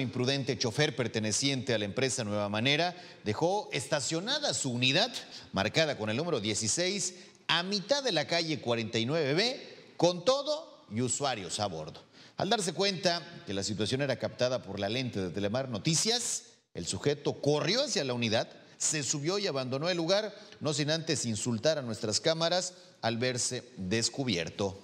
Imprudente chofer perteneciente a la empresa Nueva Manera dejó estacionada su unidad, marcada con el número 16, a mitad de la calle 49B, con todo y usuarios a bordo. Al darse cuenta que la situación era captada por la lente de Telemar Noticias, el sujeto corrió hacia la unidad, se subió y abandonó el lugar, no sin antes insultar a nuestras cámaras al verse descubierto.